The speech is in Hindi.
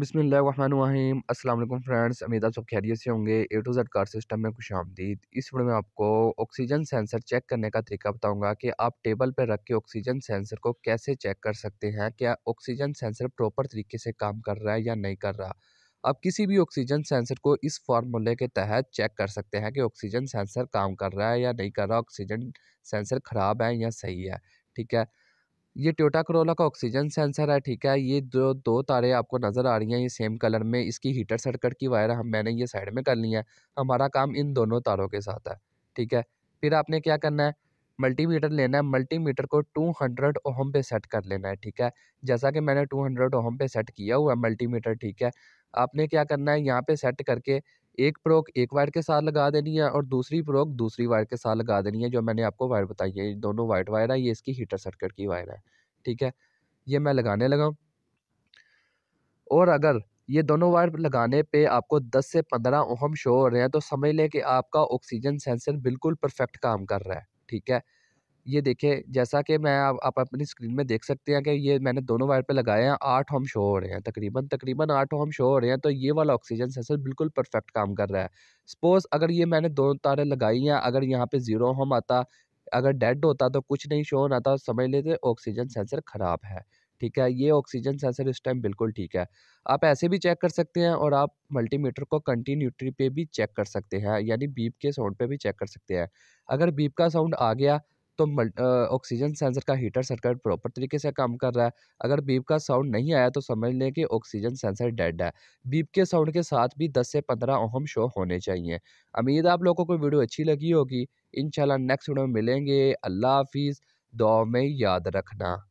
बिसमीम अल्लाम फ्रेंड्स उम्मीद आप सब खैरियत से होंगे A to Z car system में खुश आमदीद इस वीडियो में आपको ऑक्सीजन सेंसर चेक करने का तरीका बताऊंगा कि आप टेबल पर रख के ऑक्सीजन सेंसर को कैसे चेक कर सकते हैं क्या ऑक्सीजन सेंसर प्रॉपर तरीके से काम कर रहा है या नहीं कर रहा आप किसी भी ऑक्सीजन सेंसर को इस फार्मूले के तहत चेक कर सकते हैं कि ऑक्सीजन सेंसर काम कर रहा है या नहीं कर रहा ऑक्सीजन सेंसर ख़राब है या सही है ठीक है ये टोटा करोला का ऑक्सीजन सेंसर है ठीक है ये जो दो तारे आपको नज़र आ रही हैं ये सेम कलर में इसकी हीटर सर्कट की वायर हम मैंने ये साइड में कर ली है हमारा काम इन दोनों तारों के साथ है ठीक है फिर आपने क्या करना है मल्टीमीटर लेना है मल्टीमीटर को 200 ओहम पे सेट कर लेना है ठीक है जैसा कि मैंने 200 ओहम पे सेट किया हुआ है मल्टीमीटर ठीक है आपने क्या करना है यहाँ पे सेट करके एक प्रोक एक वायर के साथ लगा देनी है और दूसरी प्रोक दूसरी वायर के साथ लगा देनी है जो मैंने आपको वायर बताई है दोनों वाइट वायर है ये इसकी हीटर सर्किट की वायर है ठीक है ये मैं लगाने लगाऊँ और अगर ये दोनों वायर लगाने पे आपको 10 से 15 ओहम शो हो रहे हैं तो समझ लें कि आपका ऑक्सीजन सेंसर बिल्कुल परफेक्ट काम कर रहा है ठीक है ये देखिए जैसा कि मैं आप, आप अपनी स्क्रीन में देख सकते हैं कि ये मैंने दोनों वायर पे लगाए हैं आठ होम शो हो रहे हैं तकरीबन तकरीबन आठ होम शो हो रहे हैं तो ये वाला ऑक्सीजन सेंसर बिल्कुल परफेक्ट काम कर रहा है सपोज़ अगर ये मैंने दोनों तारें लगाई हैं अगर यहाँ पे ज़ीरो होम आता अगर डेड होता तो कुछ नहीं शो होना था समझ लेते ऑक्सीजन सेंसर ख़राब है ठीक है ये ऑक्सीजन सेंसर इस टाइम बिल्कुल ठीक है आप ऐसे भी चेक कर सकते हैं और आप मल्टीमीटर को कंटिन्यूटरी पे भी चेक कर सकते हैं यानी बीप के साउंड पे भी चेक कर सकते हैं अगर बीप का साउंड आ गया तो ऑक्सीजन सेंसर का हीटर सर्किट प्रॉपर तरीके से काम कर रहा है अगर बीप का साउंड नहीं आया तो समझ लें कि ऑक्सीजन सेंसर डेड है बीप के साउंड के साथ भी 10 से 15 ओहम शो होने चाहिए उम्मीद आप लोगों को वीडियो अच्छी लगी होगी इन नेक्स्ट वीडियो में मिलेंगे अल्लाह हाफिज़ दो में याद रखना